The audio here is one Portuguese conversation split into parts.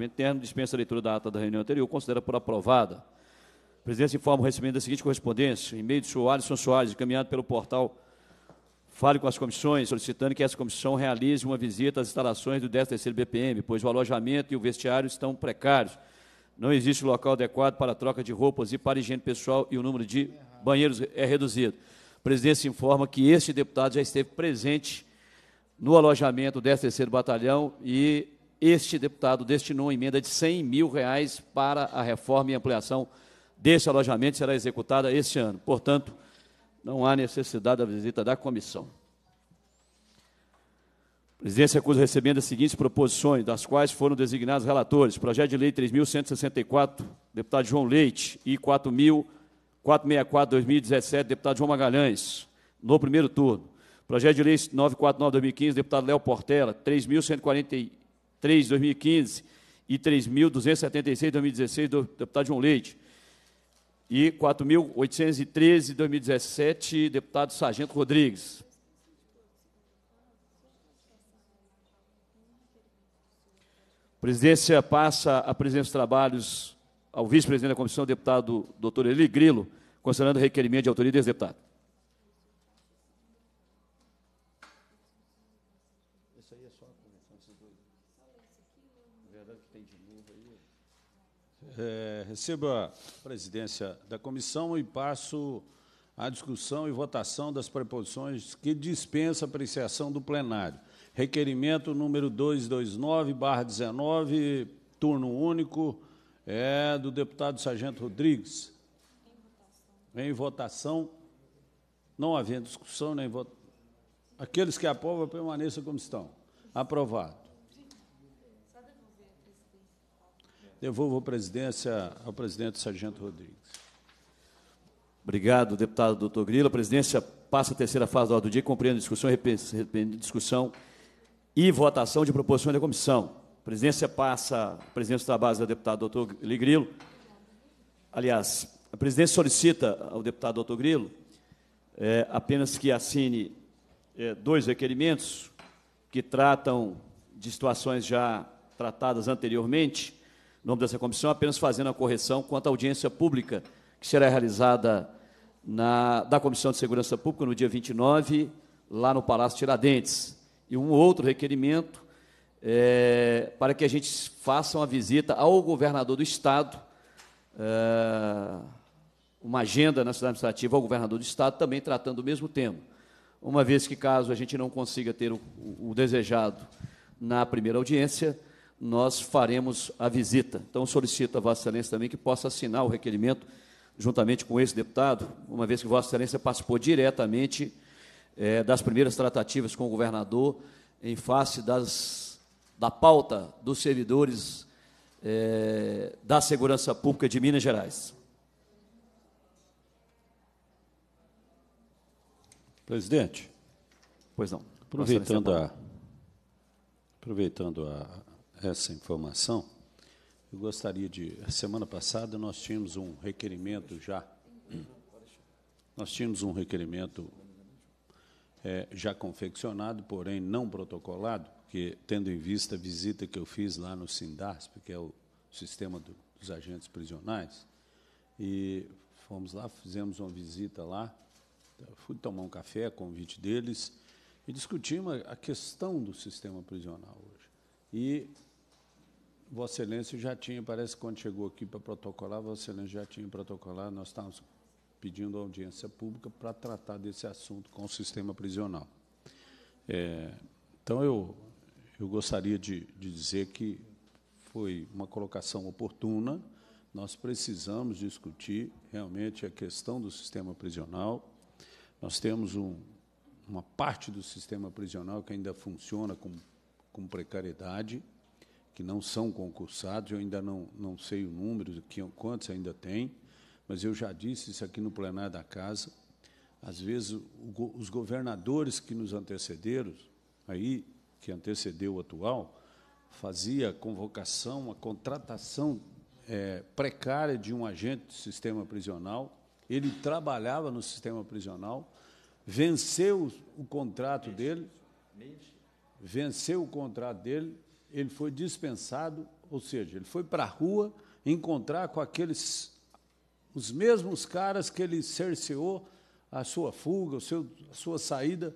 procedimento interno, dispensa a leitura da ata da reunião anterior, considera por aprovada. A presidência informa o recebimento da seguinte correspondência, e-mail de senhor Alisson Soares, encaminhado pelo portal Fale com as comissões, solicitando que essa comissão realize uma visita às instalações do 13º BPM, pois o alojamento e o vestiário estão precários. Não existe local adequado para troca de roupas e para higiene pessoal e o número de banheiros é reduzido. A presidência informa que este deputado já esteve presente no alojamento do 13º Batalhão e este deputado destinou emenda de 100 mil reais para a reforma e ampliação desse alojamento, será executada este ano. Portanto, não há necessidade da visita da comissão. A presidência acusa recebendo as seguintes proposições, das quais foram designados relatores. Projeto de lei 3.164, deputado João Leite, e 4.464-2017, deputado João Magalhães, no primeiro turno. Projeto de lei 949-2015, deputado Léo Portela, 3.148. 3 de 2015 e 3.276 de 2016 deputado João Leite. E 4.813 de 2017, deputado Sargento Rodrigues. A presidência passa a presidência dos trabalhos ao vice-presidente da comissão, deputado doutor Eli Grilo, considerando o requerimento de autoria desse deputado. aí é só a vereador que tem de novo aí. É, recebo a presidência da comissão e passo à discussão e votação das proposições que dispensa apreciação do plenário. Requerimento número 229, 19, turno único, é do deputado Sargento Rodrigues. Em votação. Em votação, não havendo discussão nem votação. Aqueles que aprovam permaneçam como estão. Aprovado. Devolvo a presidência ao presidente Sargento Rodrigues. Obrigado, deputado doutor Grilo. A presidência passa a terceira fase da ordem do dia, compreendendo discussão, discussão e votação de proposição da comissão. A presidência passa, a presidência da base da é deputada doutor Grilo. Aliás, a presidência solicita ao deputado doutor Grilo é, apenas que assine é, dois requerimentos que tratam de situações já tratadas anteriormente em nome dessa comissão, apenas fazendo a correção quanto à audiência pública que será realizada na, da Comissão de Segurança Pública no dia 29, lá no Palácio Tiradentes. E um outro requerimento é, para que a gente faça uma visita ao governador do Estado, é, uma agenda na cidade administrativa ao governador do Estado, também tratando do mesmo tema. Uma vez que, caso a gente não consiga ter o, o desejado na primeira audiência, nós faremos a visita. Então, solicito a Vossa Excelência também que possa assinar o requerimento juntamente com esse deputado, uma vez que Vossa Excelência participou diretamente eh, das primeiras tratativas com o governador em face das, da pauta dos servidores eh, da Segurança Pública de Minas Gerais. Presidente. Pois não. Aproveitando é a, aproveitando a, essa informação, eu gostaria de. Semana passada nós tínhamos um requerimento já. Nós tínhamos um requerimento é, já confeccionado, porém não protocolado, porque tendo em vista a visita que eu fiz lá no SINDASP, que é o sistema do, dos agentes prisionais, e fomos lá, fizemos uma visita lá, fui tomar um café a convite deles e discutimos a questão do sistema prisional hoje. E Vossa Excelência já tinha, parece que quando chegou aqui para protocolar, Vossa Excelência já tinha protocolar, nós estávamos pedindo audiência pública para tratar desse assunto com o sistema prisional. É, então, eu, eu gostaria de, de dizer que foi uma colocação oportuna, nós precisamos discutir realmente a questão do sistema prisional. Nós temos um, uma parte do sistema prisional que ainda funciona com, com precariedade, que não são concursados, eu ainda não, não sei o número, de quantos ainda tem, mas eu já disse isso aqui no plenário da Casa, às vezes o, os governadores que nos antecederam, aí, que antecedeu o atual, fazia a convocação, a contratação é, precária de um agente do sistema prisional, ele trabalhava no sistema prisional, venceu o contrato dele, venceu o contrato dele, ele foi dispensado, ou seja, ele foi para a rua encontrar com aqueles os mesmos caras que ele cerceou a sua fuga, o seu, a sua saída,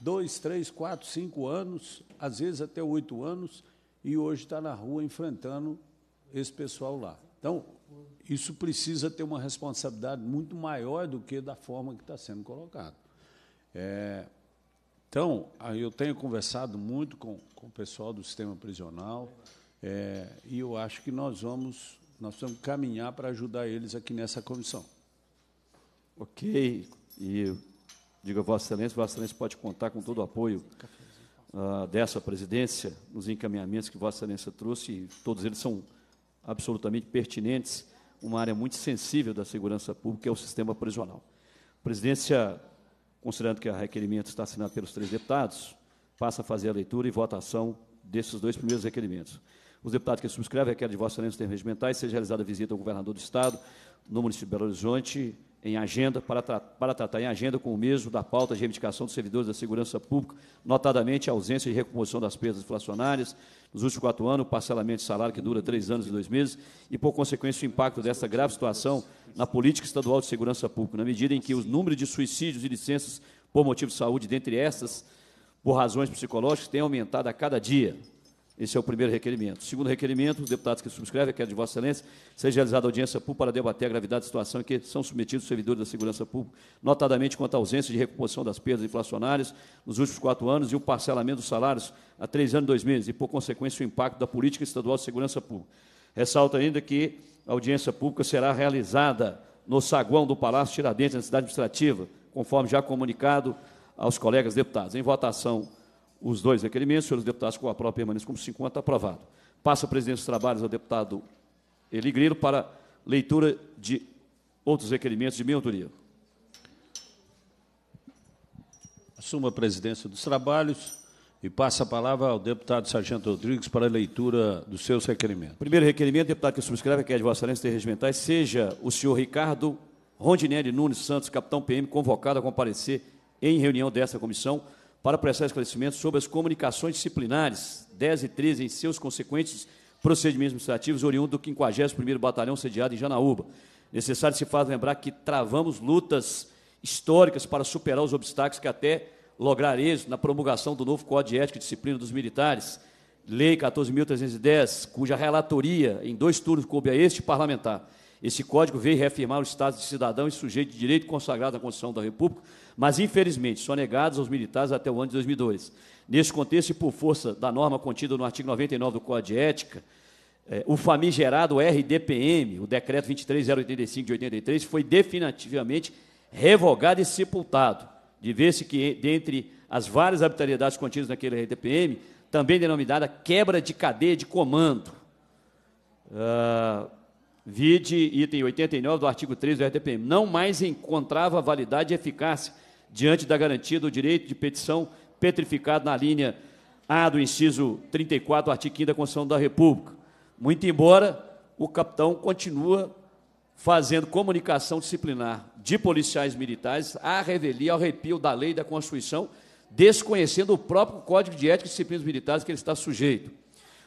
dois, três, quatro, cinco anos, às vezes até oito anos, e hoje está na rua enfrentando esse pessoal lá. Então, isso precisa ter uma responsabilidade muito maior do que da forma que está sendo colocado. É, então, eu tenho conversado muito com, com o pessoal do sistema prisional é, e eu acho que nós vamos, nós vamos caminhar para ajudar eles aqui nessa comissão. Ok. E diga, Vossa Excelência, Vossa Excelência pode contar com todo o apoio uh, dessa presidência nos encaminhamentos que Vossa Excelência trouxe, e todos eles são absolutamente pertinentes, uma área muito sensível da segurança pública é o sistema prisional. presidência Considerando que o requerimento está assinado pelos três deputados, passa a fazer a leitura e votação desses dois primeiros requerimentos. Os deputados que subscrevem requerem de Vossa Excelência os termos regimentais, seja realizada visita ao governador do Estado, no município de Belo Horizonte, em agenda, para, tra para tratar em agenda com o mesmo da pauta de reivindicação dos servidores da segurança pública, notadamente a ausência de recomposição das perdas inflacionárias nos últimos quatro anos, o parcelamento de salário que dura três anos e dois meses, e, por consequência, o impacto dessa grave situação na política estadual de segurança pública, na medida em que o número de suicídios e licenças por motivo de saúde, dentre essas, por razões psicológicas, tem aumentado a cada dia. Esse é o primeiro requerimento. Segundo requerimento, os deputados que subscrevem, que é de Vossa Excelência, seja realizada audiência pública para debater a gravidade da situação em que são submetidos os servidores da segurança pública, notadamente quanto à ausência de recomposição das perdas inflacionárias nos últimos quatro anos e o parcelamento dos salários a três anos e dois meses, e, por consequência, o impacto da política estadual de segurança pública. Ressalto ainda que a audiência pública será realizada no saguão do Palácio Tiradentes, na cidade administrativa, conforme já comunicado aos colegas deputados. Em votação os dois requerimentos, senhores deputados, com a própria permanência como 50, aprovado. Passa a presidência dos trabalhos ao deputado Eli Grilo para leitura de outros requerimentos de minha autoria. Assuma a presidência dos trabalhos e passa a palavra ao deputado Sargento Rodrigues para a leitura dos seus requerimentos. Primeiro requerimento, deputado que subscreve, que é de Vossa Excelência Regimentais, seja o senhor Ricardo Rondinelli Nunes Santos, capitão PM, convocado a comparecer em reunião desta comissão para prestar esclarecimento sobre as comunicações disciplinares 10 e 13 em seus consequentes procedimentos administrativos oriundo do 51º Batalhão sediado em Janaúba. Necessário se faz lembrar que travamos lutas históricas para superar os obstáculos que até lograr êxito na promulgação do novo Código de Ética e Disciplina dos Militares, Lei 14.310, cuja relatoria em dois turnos coube a este parlamentar. Esse código veio reafirmar o Estado de cidadão e sujeito de direito consagrado na Constituição da República, mas, infelizmente, só negados aos militares até o ano de 2002. Nesse contexto, e por força da norma contida no artigo 99 do Código de Ética, eh, o famigerado RDPM, o Decreto 23085 de 83, foi definitivamente revogado e sepultado, de ver-se que, dentre as várias arbitrariedades contidas naquele RDPM, também denominada quebra de cadeia de comando. Uh, Vide item 89 do artigo 3 do RTPM. Não mais encontrava validade e eficácia diante da garantia do direito de petição petrificado na linha A do inciso 34 do artigo 5 da Constituição da República. Muito embora o capitão continua fazendo comunicação disciplinar de policiais militares à revelia, ao arrepio da lei e da Constituição, desconhecendo o próprio Código de Ética e Disciplinas Militares que ele está sujeito.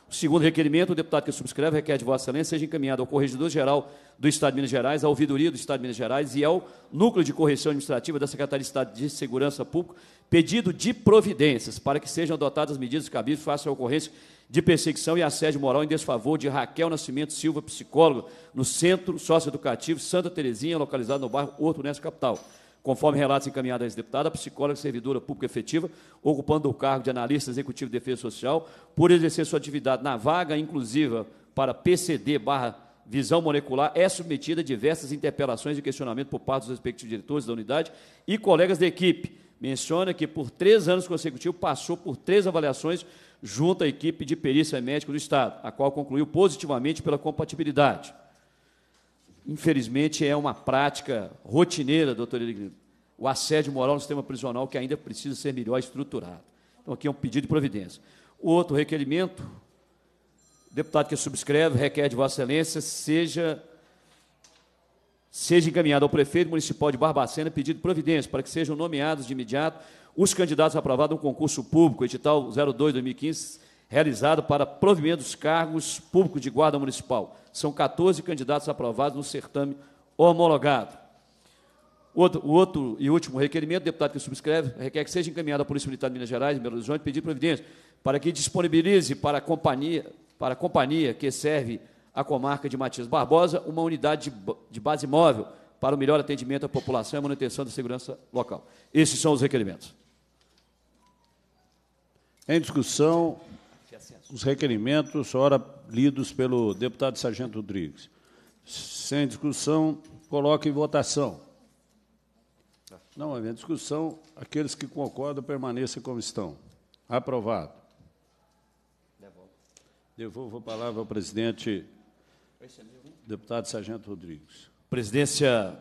O segundo requerimento, o deputado que subscreve requer de Vossa Excelência seja encaminhado ao Corregedor-Geral do Estado de Minas Gerais, à Ouvidoria do Estado de Minas Gerais e ao Núcleo de Correção Administrativa da Secretaria de Estado de Segurança Pública pedido de providências para que sejam adotadas medidas cabíveis face à ocorrência de perseguição e assédio moral em desfavor de Raquel Nascimento Silva, psicóloga, no Centro Socioeducativo Santa Terezinha, localizado no bairro Horto, Neste capital. Conforme relatos encaminhados à ex-deputada, psicóloga servidora pública efetiva, ocupando o cargo de analista executivo de defesa social, por exercer sua atividade na vaga inclusiva para PCD barra visão molecular, é submetida a diversas interpelações e questionamento por parte dos respectivos diretores da unidade e colegas da equipe. Menciona que por três anos consecutivos passou por três avaliações junto à equipe de perícia médica do Estado, a qual concluiu positivamente pela compatibilidade infelizmente, é uma prática rotineira, doutor Irigrido, o assédio moral no sistema prisional que ainda precisa ser melhor estruturado. Então, aqui é um pedido de providência. O outro requerimento, o deputado que subscreve, requer de Vossa Excelência, seja, seja encaminhado ao prefeito municipal de Barbacena pedido de providência para que sejam nomeados de imediato os candidatos aprovados no concurso público, edital 02-2015, realizado para provimento dos cargos públicos de guarda municipal. São 14 candidatos aprovados no certame homologado. Outro, o outro e último requerimento, deputado que subscreve, requer que seja encaminhado à Polícia Militar de Minas Gerais, em Belo Horizonte, pedir providência para que disponibilize para a companhia, para a companhia que serve a comarca de Matias Barbosa uma unidade de, de base móvel para o melhor atendimento à população e manutenção da segurança local. Esses são os requerimentos. Em discussão, os requerimentos, ora lidos pelo deputado Sargento Rodrigues. Sem discussão, coloque em votação. Não havendo discussão, aqueles que concordam permaneçam como estão. Aprovado. Devolvo, a palavra ao presidente, deputado Sargento Rodrigues. Presidência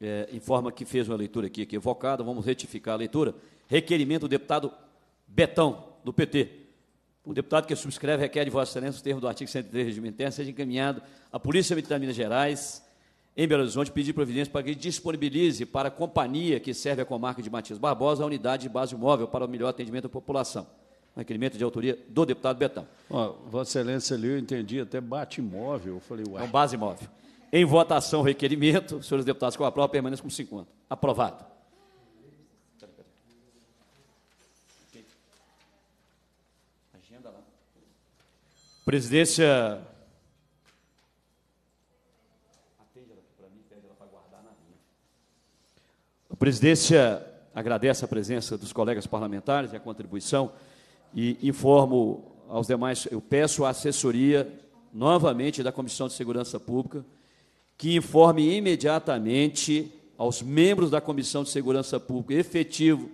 é, informa que fez uma leitura aqui equivocada, vamos retificar a leitura. Requerimento do deputado Betão, do PT o deputado que subscreve requer de Vossa Excelência os termo do artigo 103 do Regimento Interno seja encaminhado à Polícia Militar de Minas Gerais, em Belo Horizonte, pedir providência para que disponibilize para a companhia que serve a comarca de Matias Barbosa a unidade de base móvel para o melhor atendimento à população. Requerimento de autoria do deputado Betão. Ó, Vossa Excelência ali, eu entendi, até bate móvel. Eu falei, uai. É então, um base móvel. Em votação, requerimento. Senhores deputados, com a prova, permaneça com 50. Aprovado. agenda lá. Presidência. Atende ela para mim, pede ela para guardar na A presidência agradece a presença dos colegas parlamentares e a contribuição e informo aos demais, eu peço a assessoria novamente da Comissão de Segurança Pública que informe imediatamente aos membros da Comissão de Segurança Pública efetivo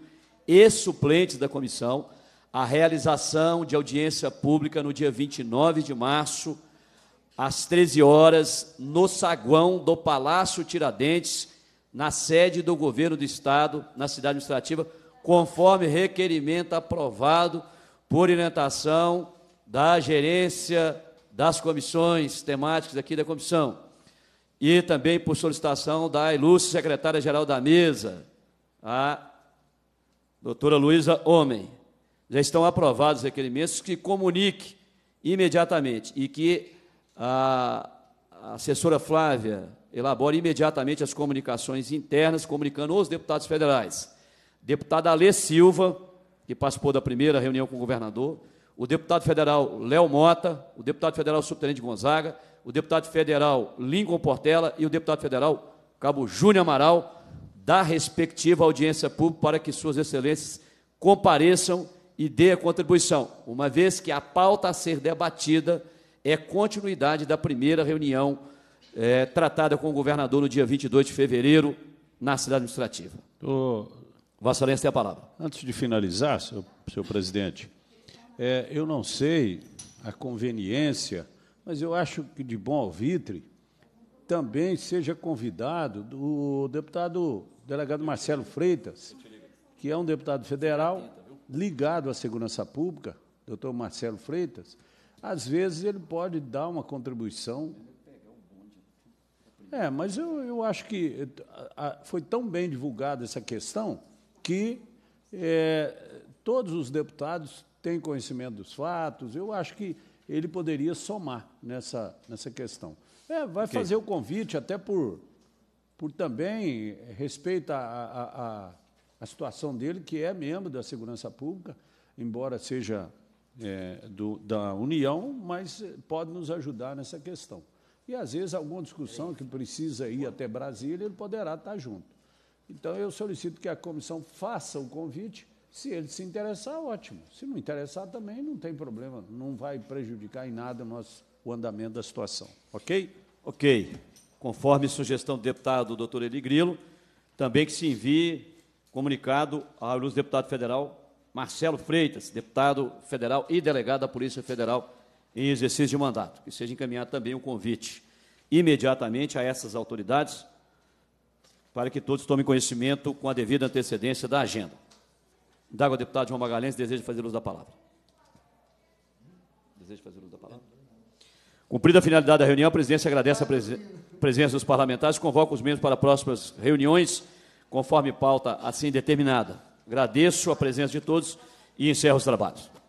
e suplentes da comissão a realização de audiência pública no dia 29 de março, às 13 horas, no saguão do Palácio Tiradentes, na sede do governo do Estado, na cidade administrativa, conforme requerimento aprovado por orientação da gerência das comissões temáticas aqui da comissão e também por solicitação da ilustre secretária-geral da mesa, a doutora Luísa Homem já estão aprovados os requerimentos que comunique imediatamente e que a, assessora Flávia elabore imediatamente as comunicações internas, comunicando os deputados federais. Deputada Alê Silva, que participou da primeira reunião com o governador, o deputado federal Léo Mota, o deputado federal Subtenente Gonzaga, o deputado federal Lincoln Portela e o deputado federal Cabo Júnior Amaral, da respectiva audiência pública, para que suas excelências compareçam e dê a contribuição, uma vez que a pauta a ser debatida é continuidade da primeira reunião é, tratada com o governador no dia 22 de fevereiro na cidade administrativa. Ô, Vossa Excelência tem a palavra. Antes de finalizar, senhor, senhor presidente, é, eu não sei a conveniência, mas eu acho que de bom alvitre também seja convidado o deputado delegado Marcelo Freitas, que é um deputado federal ligado à segurança pública, doutor Marcelo Freitas, às vezes ele pode dar uma contribuição. É, mas eu, eu acho que foi tão bem divulgada essa questão que é, todos os deputados têm conhecimento dos fatos. Eu acho que ele poderia somar nessa, nessa questão. É, vai okay. fazer o convite, até por, por também respeito a, a a situação dele, que é membro da segurança pública, embora seja é, do, da União, mas pode nos ajudar nessa questão. E, às vezes, alguma discussão que precisa ir até Brasília, ele poderá estar junto. Então, eu solicito que a comissão faça o convite. Se ele se interessar, ótimo. Se não interessar, também não tem problema. Não vai prejudicar em nada o, nosso, o andamento da situação. Ok? Ok. Conforme sugestão do deputado doutor Eli Grilo, também que se envie comunicado ao deputado federal Marcelo Freitas, deputado federal e delegado da Polícia Federal em exercício de mandato, que seja encaminhado também um convite imediatamente a essas autoridades para que todos tomem conhecimento com a devida antecedência da agenda. ao deputado João Magalhães, deseja fazer uso da palavra. Desejo fazer uso da palavra. Cumprida a finalidade da reunião, a presidência agradece a presen presença dos parlamentares e convoca os mesmos para próximas reuniões conforme pauta assim determinada. Agradeço a presença de todos e encerro os trabalhos.